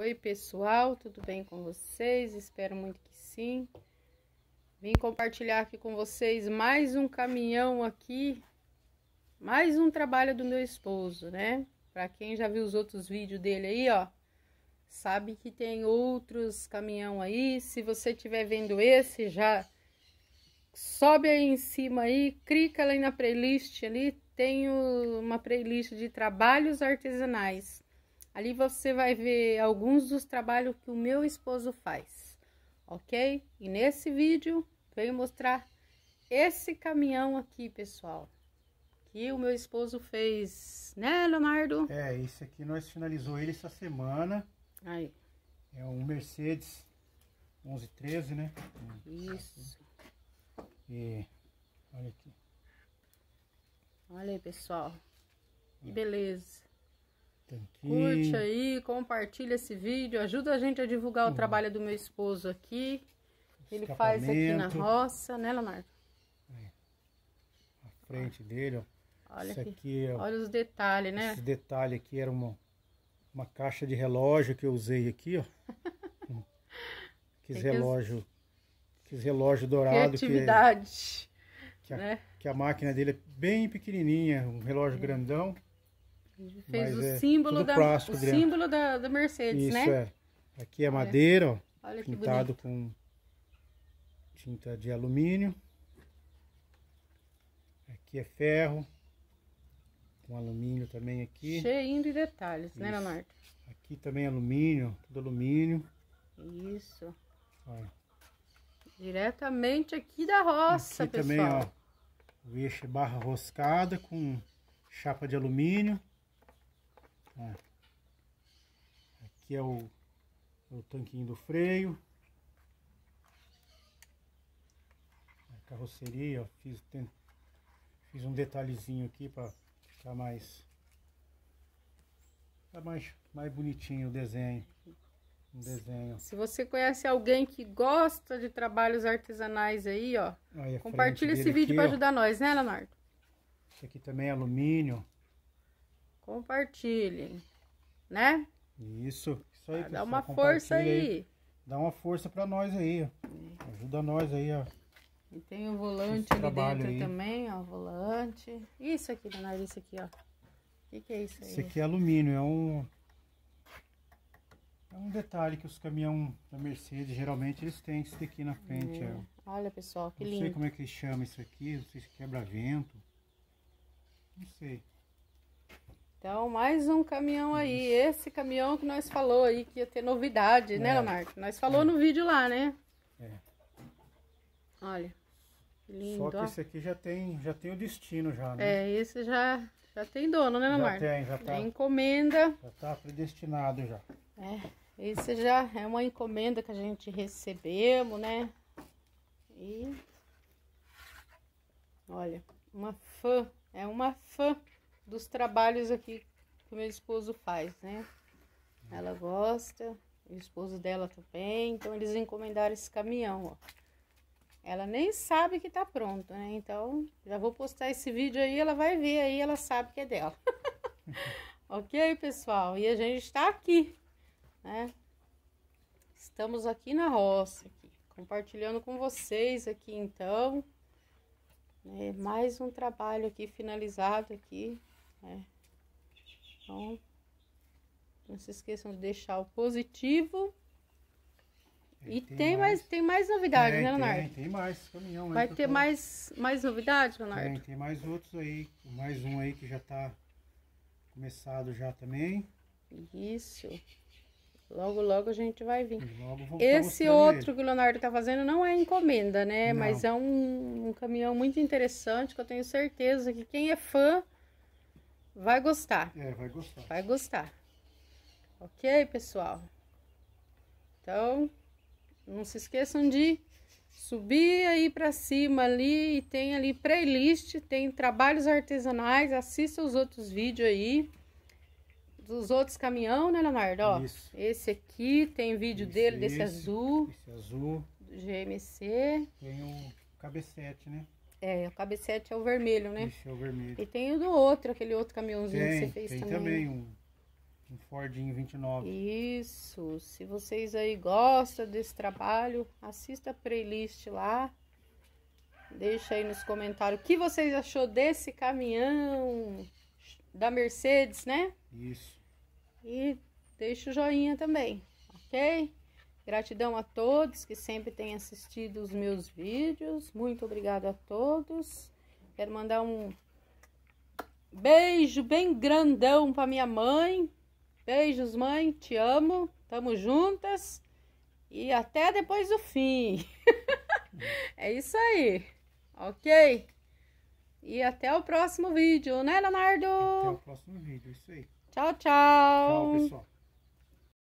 Oi, pessoal, tudo bem com vocês? Espero muito que sim. Vim compartilhar aqui com vocês mais um caminhão aqui, mais um trabalho do meu esposo, né? Para quem já viu os outros vídeos dele aí, ó, sabe que tem outros caminhão aí. Se você estiver vendo esse, já sobe aí em cima aí, clica lá na playlist ali, tem uma playlist de trabalhos artesanais Ali você vai ver alguns dos trabalhos que o meu esposo faz, ok? E nesse vídeo venho mostrar esse caminhão aqui, pessoal. Que o meu esposo fez, né, Leonardo? É, esse aqui nós finalizou ele essa semana. Aí. É um Mercedes 1113, né? Isso. E olha aqui. Olha aí, pessoal. Que é. beleza. Curte aí, compartilha esse vídeo, ajuda a gente a divulgar o hum. trabalho do meu esposo aqui. Ele faz aqui na roça, né, Leonardo? É. A frente dele, ó. Olha Isso aqui. aqui ó. É Olha os detalhes, né? Esse detalhe aqui era uma, uma caixa de relógio que eu usei aqui, ó. Hum. Aqueles relógio, aqueles relógio dourado. Criatividade. Que, é, que, a, né? que a máquina dele é bem pequenininha, um relógio é. grandão. Fez o, é símbolo, da, plástico, o símbolo da, da Mercedes, Isso, né? Isso, é. Aqui é olha. madeira, ó. Olha pintado com tinta de alumínio. Aqui é ferro. Com alumínio também aqui. Cheio de detalhes, né, Isso. né, Leonardo? Aqui também é alumínio, tudo alumínio. Isso. Olha. Diretamente aqui da roça, aqui pessoal. também, ó. O eixo barra roscada com chapa de alumínio. É. Aqui é o, é o tanquinho do freio. É a carroceria, fiz, tem, fiz um detalhezinho aqui para ficar mais ficar mais, mais bonitinho o desenho. Um desenho. Se você conhece alguém que gosta de trabalhos artesanais aí, ó, aí compartilha esse vídeo para ajudar nós, né, Leonardo? Esse aqui também é alumínio compartilhem, né? Isso, isso aí, ah, Dá uma força aí. aí. Dá uma força para nós aí. Ajuda nós aí, ó. E tem o volante ali dentro aí. também, ó, volante. Isso aqui, dona isso aqui, ó. O que, que é isso aí? Isso aqui é alumínio, é um... É um detalhe que os caminhões da Mercedes, geralmente, eles têm isso daqui na frente, é. ó. Olha, pessoal, que não lindo. Não sei como é que chama isso aqui, não sei se quebra-vento. Não sei. Então, mais um caminhão aí. Esse caminhão que nós falou aí que ia ter novidade, né, é. né, Leonardo? Nós falou é. no vídeo lá, né? É. Olha. Lindo. Só que esse aqui já tem, já tem o destino já, né? É, esse já, já tem dono, né, Leonardo? Já tem, já tá. É encomenda. Já tá predestinado já. É. Esse já é uma encomenda que a gente recebemos, né? E olha, uma fã, é uma fã dos trabalhos aqui que meu esposo faz, né? Ela gosta, o esposo dela também, então eles encomendaram esse caminhão, ó. Ela nem sabe que tá pronto, né? Então, já vou postar esse vídeo aí, ela vai ver aí, ela sabe que é dela. ok, pessoal? E a gente está aqui, né? Estamos aqui na roça, aqui, compartilhando com vocês aqui, então. É, mais um trabalho aqui finalizado aqui né? Então, não se esqueçam de deixar o positivo. É, e, e tem, tem mais. mais. tem mais novidades, é, né, tem, né, Leonardo? Tem, tem mais caminhão. Vai ter mais, mais novidades, Leonardo? Tem, tem mais outros aí. Mais um aí que já tá começado já também. Isso. Logo, logo a gente vai vir. Tá Esse outro ele. que o Leonardo tá fazendo não é encomenda, né? Não. Mas é um, um caminhão muito interessante que eu tenho certeza que quem é fã Vai gostar. É, vai gostar. Vai gostar. Ok, pessoal? Então, não se esqueçam de subir aí para cima ali e tem ali playlist, tem trabalhos artesanais, assista os outros vídeos aí dos outros caminhão, né, Leonardo? Ó, Isso. Esse aqui tem vídeo esse, dele, desse esse, azul. Esse azul. Do GMC. Tem o um né? É, o cabecete é o vermelho, né? Esse é o vermelho. E tem o do outro, aquele outro caminhãozinho tem, que você fez também. tem também. também um, um Fordinho 29. Isso. Se vocês aí gostam desse trabalho, assista a playlist lá. Deixa aí nos comentários o que vocês achou desse caminhão da Mercedes, né? Isso. E deixa o joinha também, ok? Gratidão a todos que sempre têm assistido os meus vídeos. Muito obrigado a todos. Quero mandar um beijo bem grandão para minha mãe. Beijos, mãe. Te amo. Tamo juntas. E até depois do fim. é isso aí. Ok? E até o próximo vídeo, né, Leonardo? Até o próximo vídeo, é isso aí. Tchau, tchau. Tchau, pessoal.